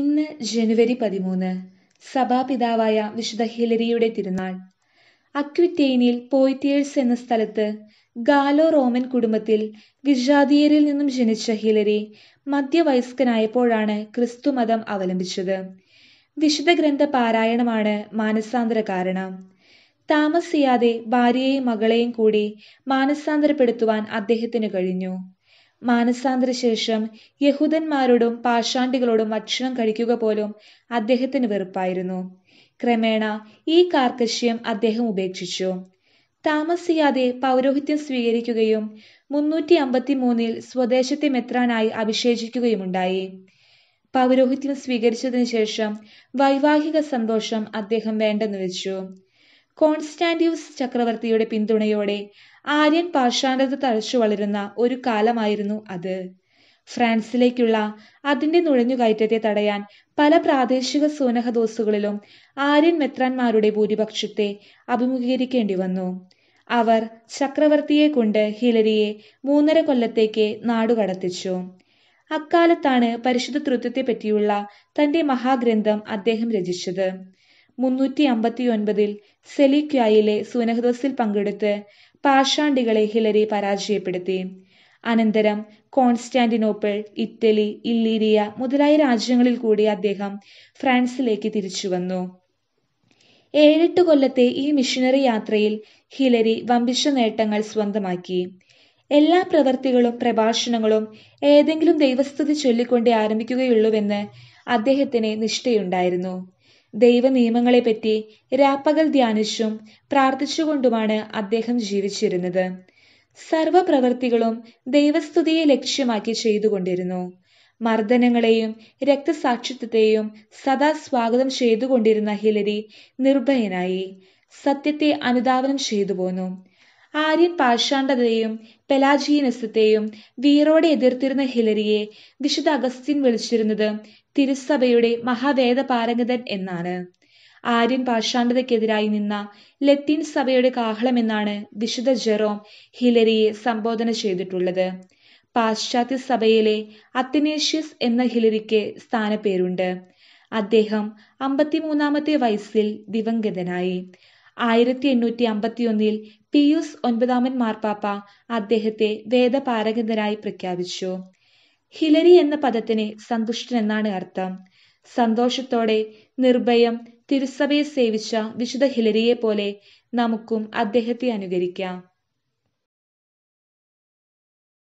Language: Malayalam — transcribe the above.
ഇന്ന് ജനുവരി പതിമൂന്ന് സഭാപിതാവായ വിശുദ്ധ ഹിലരിയുടെ തിരുനാൾ അക്വിറ്റേനിയിൽ പോയിറ്റിയേഴ്സ് എന്ന സ്ഥലത്ത് ഗാലോ റോമൻ കുടുംബത്തിൽ വിജാതിയരിൽ നിന്നും ജനിച്ച ഹിലരി മധ്യവയസ്കനായപ്പോഴാണ് ക്രിസ്തുമതം അവലംബിച്ചത് വിശുദ്ധ ഗ്രന്ഥ പാരായണമാണ് മാനസാന്തര കാരണം താമസിയാതെ ഭാര്യയെയും മകളെയും കൂടി മാനസാന്തരപ്പെടുത്തുവാൻ അദ്ദേഹത്തിന് കഴിഞ്ഞു മാനസാന്തരശേഷം യഹൂദന്മാരോടും പാഷാണ്ടികളോടും ഭക്ഷണം കഴിക്കുക പോലും അദ്ദേഹത്തിന് വെറുപ്പായിരുന്നു ക്രമേണ ഈ കാർക്കശ്യം അദ്ദേഹം ഉപേക്ഷിച്ചു താമസിയാതെ പൗരോഹിത്യം സ്വീകരിക്കുകയും മുന്നൂറ്റി അമ്പത്തി മൂന്നിൽ സ്വദേശത്തെ മെത്രാനായി അഭിഷേചിക്കുകയുമുണ്ടായി പൗരോഹിത്യം സ്വീകരിച്ചതിനു ശേഷം വൈവാഹിക സന്തോഷം അദ്ദേഹം വേണ്ടെന്ന് വെച്ചു കോൺസ്റ്റാൻഡ്യൂസ് ചക്രവർത്തിയുടെ പിന്തുണയോടെ ആര്യൻ പാഷാണ്ഡത തഴച്ചു വളരുന്ന ഒരു കാലമായിരുന്നു അത് ഫ്രാൻസിലേക്കുള്ള അതിന്റെ നുഴഞ്ഞുകയറ്റത്തെ തടയാൻ പല പ്രാദേശിക സോനഹദോസുകളിലും ആര്യൻ മെത്രാന്മാരുടെ ഭൂരിപക്ഷത്തെ അഭിമുഖീകരിക്കേണ്ടി വന്നു അവർ ചക്രവർത്തിയെ കൊണ്ട് ഹിലരിയെ മൂന്നര കൊല്ലത്തേക്ക് നാടുകടത്തിച്ചു അക്കാലത്താണ് പരിശുദ്ധ പറ്റിയുള്ള തന്റെ മഹാഗ്രന്ഥം അദ്ദേഹം രചിച്ചത് മുന്നൂറ്റി അമ്പത്തിയൊൻപതിൽ സെലിക്യായിലെ സുനഹദസിൽ പങ്കെടുത്ത് പാഷാണ്ടികളെ ഹിലരി പരാജയപ്പെടുത്തി. അനന്തരം കോൺസ്റ്റാന്റിനോപ്പിൾ, ഇറ്റലി, ഇല്ലീരിയ മുതലായ രാജ്യങ്ങളിൽ കൂടി അദ്ദേഹം ഫ്രാൻസിലേക്ക് തിരിച്ചുവന്നു. ഏഴെട്ട് കൊല്ലത്തെ ഈ മിഷനറി യാത്രയിൽ ഹിലരി വമ്പിച്ച നേട്ടങ്ങൾ സ്വന്തമാക്കി. എല്ലാ പ്രവൃത്തികളും പ്രഭാഷണങ്ങളും ഏതെങ്കിലും ദൈവസ്തുതി ചൊല്ലിക്കൊണ്ടേ ആരംഭിക്കുകയുള്ളൂവെന്ന് അദ്ദേഹത്തിന് നിഷ്ഠയുണ്ടായിരുന്നു. ദൈവനിയമങ്ങളെപ്പറ്റി രാപ്പകൽ ധ്യാനിച്ചും പ്രാർത്ഥിച്ചുകൊണ്ടുമാണ് അദ്ദേഹം ജീവിച്ചിരുന്നത് സർവപ്രവൃത്തികളും ദൈവസ്തുതിയെ ലക്ഷ്യമാക്കി ചെയ്തുകൊണ്ടിരുന്നു മർദ്ദനങ്ങളെയും രക്തസാക്ഷിത്വത്തെയും സദാ സ്വാഗതം ചെയ്തുകൊണ്ടിരുന്ന ഹിലരി നിർഭയനായി സത്യത്തെ അനുധാവനം ചെയ്തു പോന്നു ആര്യൻ പാഷാണ്ഡതയെയും പെലാജീനസത്തെയും വീറോടെ എതിർത്തിരുന്ന ഹിലരിയെ വിശുദ്ധ അഗസ്റ്റിൻ വിളിച്ചിരുന്നത് തിരുസഭയുടെ മഹാവേദ പാരംഗതൻ എന്നാണ് ആര്യൻ പാഷാണ്ഡതയ്ക്കെതിരായി നിന്ന ലത്തീൻ സഭയുടെ കാഹളമെന്നാണ് വിശുദ്ധ ജെറോം ഹിലരിയെ സംബോധന ചെയ്തിട്ടുള്ളത് പാശ്ചാത്യ സഭയിലെ അത്തനേഷ്യസ് എന്ന ഹിലരിക്ക് സ്ഥാനപ്പേരുണ്ട് അദ്ദേഹം അമ്പത്തിമൂന്നാമത്തെ വയസ്സിൽ ദിവംഗതനായി ആയിരത്തി എണ്ണൂറ്റി അമ്പത്തിയൊന്നിൽ പിയൂസ് ഒൻപതാമൻ മാർപ്പാപ്പ അദ്ദേഹത്തെ വേദപാരഗതനായി പ്രഖ്യാപിച്ചു ഹിലരി എന്ന പദത്തിന് സന്തുഷ്ടൻ എന്നാണ് അർത്ഥം സന്തോഷത്തോടെ നിർഭയം തിരുസഭയെ സേവിച്ച വിശുദ്ധ ഹിലരിയെ പോലെ നമുക്കും അദ്ദേഹത്തെ അനുകരിക്കാം